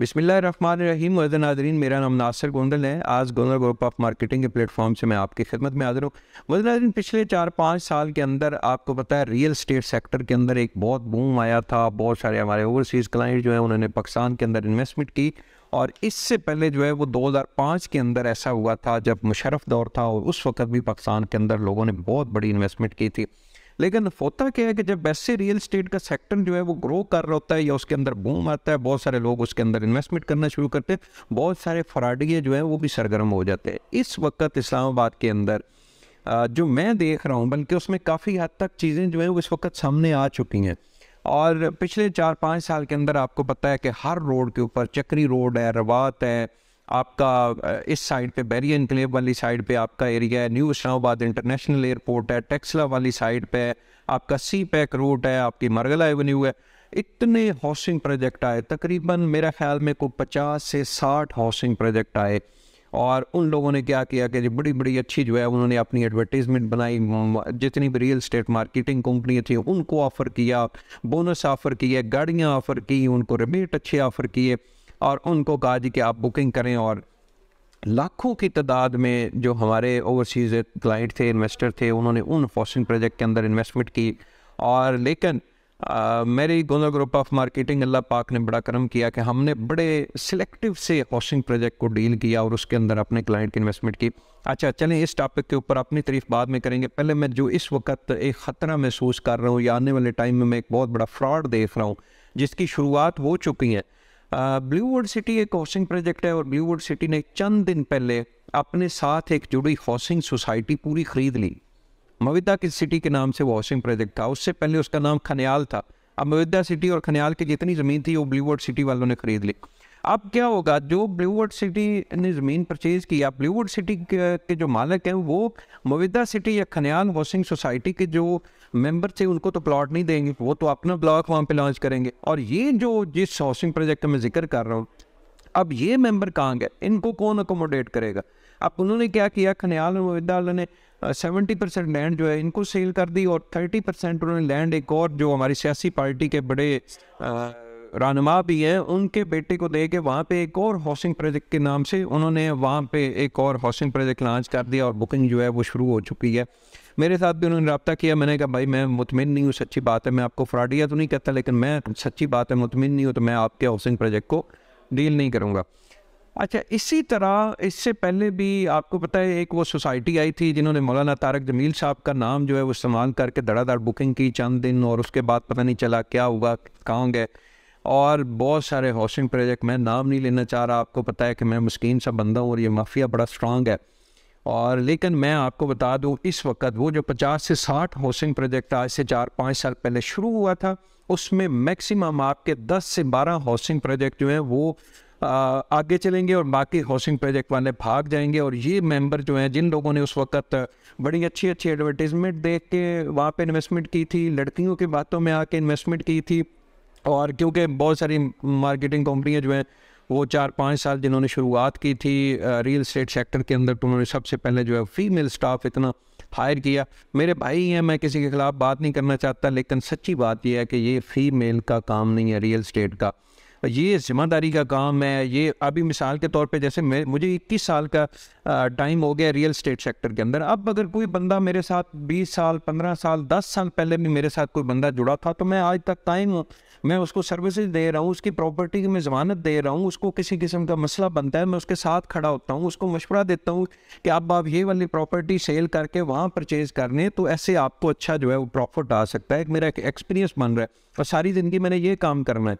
बिसमीम वजन नाजरीन मेरा नाम नासिर गोंदल है आज गोंदल ग्रुप ऑफ मार्केटिंग के प्लेटफॉर्म से मैं आपकी खिदमत में हाजिर हूँ वजन नाजरीन पिछले चार पाँच साल के अंदर आपको पता है रियल स्टेट सेक्टर के अंदर एक बहुत बूम आया था बहुत सारे हमारे ओवरसीज़ क्लाइंट जो है उन्होंने पाकिस्तान के अंदर इन्वेस्टमेंट की और इससे पहले जो है वो 2005 के अंदर ऐसा हुआ था जब मुशरफ दौर था और उस वक्त भी पाकिस्तान के अंदर लोगों ने बहुत बड़ी इन्वेस्टमेंट की थी लेकिन होता क्या है कि जब वैसे रियल स्टेट का सेक्टर जो है वो ग्रो कर रहा होता है या उसके अंदर बूम आता है बहुत सारे लोग उसके अंदर इन्वेस्टमेंट करना शुरू करते हैं बहुत सारे फराडिये जो है वो भी सरगर्म हो जाते हैं इस वक्त इस्लामाबाद के अंदर जो मैं देख रहा हूँ बल्कि उसमें काफ़ी हद तक चीज़ें जो है वो इस वक्त सामने आ चुकी हैं और पिछले चार पाँच साल के अंदर आपको पता है कि हर रोड के ऊपर चक्री रोड है रवात है आपका इस साइड पे बैरी इनक्लेव वाली साइड पे आपका एरिया है न्यू इस्लामाबाद इंटरनेशनल एयरपोर्ट है टेक्सला वाली साइड पे आपका सी पैक रूट है आपकी मरगला एवेन्यू है इतने हाउसिंग प्रोजेक्ट आए तकरीबन मेरा ख्याल में को पचास से साठ हाउसिंग प्रोजेक्ट आए और उन लोगों ने क्या किया कि बड़ी बड़ी अच्छी जो है उन्होंने अपनी एडवर्टीज़मेंट बनाई जितनी भी रियल स्टेट मार्केटिंग कंपनियाँ थी उनको ऑफ़र किया बोनस ऑफ़र किए गाड़ियाँ ऑफ़र की उनको रिबेट अच्छे ऑफ़र किए और उनको कहा जी कि आप बुकिंग करें और लाखों की तादाद में जो हमारे ओवरसीज़ क्लाइंट थे इन्वेस्टर थे उन्होंने उन फॉसिंग प्रोजेक्ट के अंदर इन्वेस्टमेंट की और लेकिन आ, मेरी Gondal group of marketing Allah पाक ने बड़ा करम किया कि हमने बड़े सिलेक्टिव से हाउसिंग प्रोजेक्ट को डील किया और उसके अंदर अपने क्लाइंट की इन्वेस्टमेंट की अच्छा चलें इस टॉपिक के ऊपर अपनी तरीफ बाद में करेंगे पहले मैं जो इस वक्त एक ख़तरा महसूस कर रहा हूँ या आने वाले टाइम में मैं एक बहुत बड़ा फ्रॉड देख रहा हूँ जिसकी शुरुआत हो चुकी है ब्लूवुड सिटी एक हाउसिंग प्रोजेक्ट है और ब्लूवुड सिटी ने चंद दिन पहले अपने साथ एक जुड़ी हाउसिंग सोसाइटी पूरी खरीद ली मविदा की सिटी के नाम से वो हाउसिंग प्रोजेक्ट था उससे पहले उसका नाम खनियाल था अब मविदा सिटी और खनियाल की जितनी ज़मीन थी वो ब्लूवुड सिटी वालों ने खरीद ली अब क्या होगा जो ब्लूवुड सिटी ने ज़मीन परचेज़ की या ब्लूवुड सिटी के जो मालिक हैं वो मुविदा सिटी या खनियान हाउसिंग सोसाइटी के जो मेंबर थे उनको तो प्लॉट नहीं देंगे वो तो अपना ब्लॉक वहाँ पे लॉन्च करेंगे और ये जो जिस हाउसिंग प्रोजेक्ट का मैं जिक्र कर रहा हूँ अब ये मेम्बर कहाँ गए इनको कौन अकोमोडेट करेगा अब उन्होंने क्या किया खनयाल और मुविदा ने सेवेंटी परसेंट लैंड जो है इनको सेल कर दी और थर्टी परसेंट उन्होंने लैंड एक और जो हमारी सियासी पार्टी के बड़े रहनमा भी हैं उनके बेटे को दे के वहाँ पे एक और हाउसिंग प्रोजेक्ट के नाम से उन्होंने वहाँ पे एक और हाउसिंग प्रोजेक्ट लॉन्च कर दिया और बुकिंग जो है वो शुरू हो चुकी है मेरे साथ भी उन्होंने रबता किया मैंने कहा भाई मैं मुतमिन नहीं हूँ सच्ची बात है मैं आपको फ्राडिया तो नहीं कहता लेकिन मैं सच्ची बात है मुतमिन नहीं हूँ तो मैं आपके हाउसिंग प्रोजेक्ट को डील नहीं करूँगा अच्छा इसी तरह इससे पहले भी आपको पता है एक वो सोसाइटी आई थी जिन्होंने मौलाना तारक जमील साहब का नाम जो है वो इस्तेमाल करके धड़ाधड़ बुकिंग की चंद दिन और उसके बाद पता नहीं चला क्या हुआ कहाँ गए और बहुत सारे हाउसिंग प्रोजेक्ट मैं नाम नहीं लेना चाह रहा आपको पता है कि मैं मुस्किन सा बंदा हूँ और ये माफिया बड़ा स्ट्रांग है और लेकिन मैं आपको बता दूँ इस वक्त वो जो 50 से 60 हाउसिंग प्रोजेक्ट आज से चार पाँच साल पहले शुरू हुआ था उसमें मैक्सिमम आपके 10 से 12 हाउसिंग प्रोजेक्ट जो हैं वो आ, आगे चलेंगे और बाकी हाउसिंग प्रोजेक्ट वाले भाग जाएंगे और ये मेंबर जो हैं जिन लोगों ने उस वक्त बड़ी अच्छी अच्छी एडवर्टीजमेंट देख के वहाँ पे इन्वेस्टमेंट की थी लड़कियों की बातों में आके इन्वेस्टमेंट की थी और क्योंकि बहुत सारी मार्केटिंग कंपनियाँ जो हैं वो चार पाँच साल जिन्होंने शुरुआत की थी रियल स्टेट सेक्टर के अंदर तो उन्होंने सबसे पहले जो है फीमेल स्टाफ इतना हायर किया मेरे भाई हैं मैं किसी के ख़िलाफ़ बात नहीं करना चाहता लेकिन सच्ची बात यह है कि ये फ़ीमेल का काम नहीं है रियल स्टेट का ये जिम्मेदारी का काम है ये अभी मिसाल के तौर पे जैसे मैं मुझे इक्कीस साल का टाइम हो गया रियल स्टेट सेक्टर के अंदर अब अगर कोई बंदा मेरे साथ बीस साल पंद्रह साल दस साल पहले भी मेरे साथ कोई बंदा जुड़ा था तो मैं आज तक टाइम मैं उसको सर्विसेज दे रहा हूँ उसकी प्रॉपर्टी की मैं जमानत दे रहा हूँ उसको किसी किस्म का मसला बनता है मैं उसके साथ खड़ा होता हूँ उसको मशवरा देता हूँ कि अब आप ये वाली प्रॉपर्टी सेल करके वहाँ परचेज़ कर लें तो ऐसे आपको अच्छा जो है वो प्रॉफिट आ सकता है मेरा एक एक्सपीरियंस बन रहा है और सारी ज़िंदगी मैंने ये काम करना है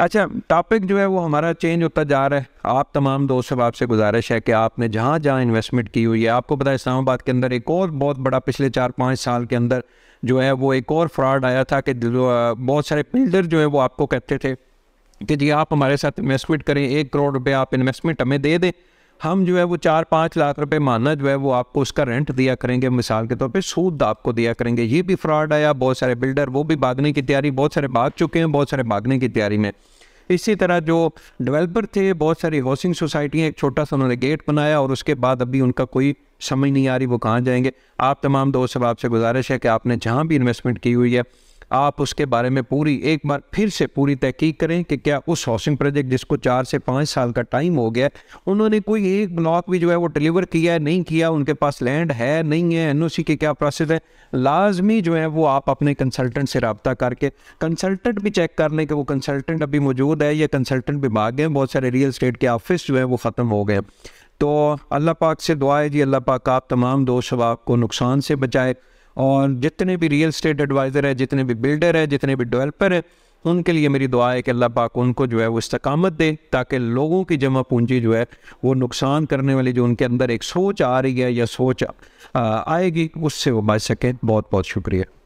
अच्छा टॉपिक जो है वो हमारा चेंज होता जा रहा है आप तमाम दोस्त सब आपसे गुजारिश है कि आपने जहाँ जहाँ इन्वेस्टमेंट की हुई है आपको पता है इस्लामाबाद के अंदर एक और बहुत बड़ा पिछले चार पाँच साल के अंदर जो है वो एक और फ्रॉड आया था कि बहुत सारे बिल्डर जो है वो आपको कहते थे कि जी आप हमारे साथ इन्वेस्टमेंट करें एक करोड़ रुपये आप इन्वेस्टमेंट हमें दे दें हम जो है वो चार पाँच लाख रुपए माना जो है वो आपको उसका रेंट दिया करेंगे मिसाल के तौर पे सूद आपको दिया करेंगे ये भी फ्रॉड आया बहुत सारे बिल्डर वो भी भागने की तैयारी बहुत सारे भाग चुके हैं बहुत सारे भागने की तैयारी में इसी तरह जो डेवलपर थे बहुत सारी हाउसिंग सोसाइटियाँ एक छोटा सा उन्होंने गेट बनाया और उसके बाद अभी उनका कोई समझ नहीं आ रही वो कहाँ जाएंगे आप तमाम दोस्त सब आपसे गुजारिश है कि आपने जहाँ भी इन्वेस्टमेंट की हुई है आप उसके बारे में पूरी एक बार फिर से पूरी तहकीक करें कि क्या उस हाउसिंग प्रोजेक्ट जिसको चार से पाँच साल का टाइम हो गया उन्होंने कोई एक ब्लॉक भी जो है वो डिलीवर किया है नहीं किया उनके पास लैंड है नहीं है एन के क्या प्रोसेस है लाजमी जो है वो आप अपने कंसल्टेंट से रबता करके कंसल्टेंट भी चेक कर लें कि वो कंसल्टेंट अभी मौजूद है या कंसल्टेंट भी भाग गए बहुत सारे रियल स्टेट के ऑफिस जो है वो ख़त्म हो गए तो अल्लाह पाक से दुआ है जी अल्लाह पाक आप तमाम दोस्त शवाब को नुकसान से बचाए और जितने भी रियल स्टेट एडवाइज़र है जितने भी बिल्डर है जितने भी डेवलपर हैं उनके लिए मेरी दुआ है कि अल्लाह पाक उनको जो है वो इस्तकामत दे ताकि लोगों की जमा पूंजी जो है वो नुकसान करने वाली जो उनके अंदर एक सोच आ रही है या सोच आ, आएगी उससे वो बच सकें बहुत बहुत शुक्रिया